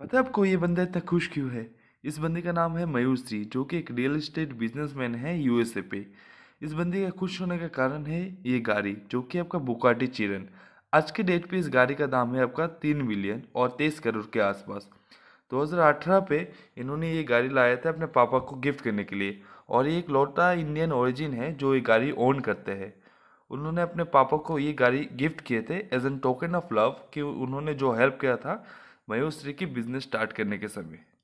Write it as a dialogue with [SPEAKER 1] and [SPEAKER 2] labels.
[SPEAKER 1] पता है आपको ये बंदा इतना खुश क्यों है
[SPEAKER 2] इस बंदे का नाम है मयूर सिंह जो कि एक रियल इस्टेट बिजनेसमैन है यूएसए पे इस बंदे का खुश होने का कारण है ये गाड़ी जो कि आपका बुकाटी चिरन आज के डेट पे इस गाड़ी का दाम है आपका तीन मिलियन और तेईस करोड़ के आसपास 2018 पे इन्होंने ये गाड़ी लाया था अपने पापा को गिफ्ट करने के लिए और ये एक लौटा इंडियन ओरिजिन है जो ये गाड़ी ओन करते हैं उन्होंने अपने पापा को ये गाड़ी गिफ्ट किए थे as an token of love कि उन्होंने जो हेल्प किया था वयोश्री की बिजनेस स्टार्ट करने के समय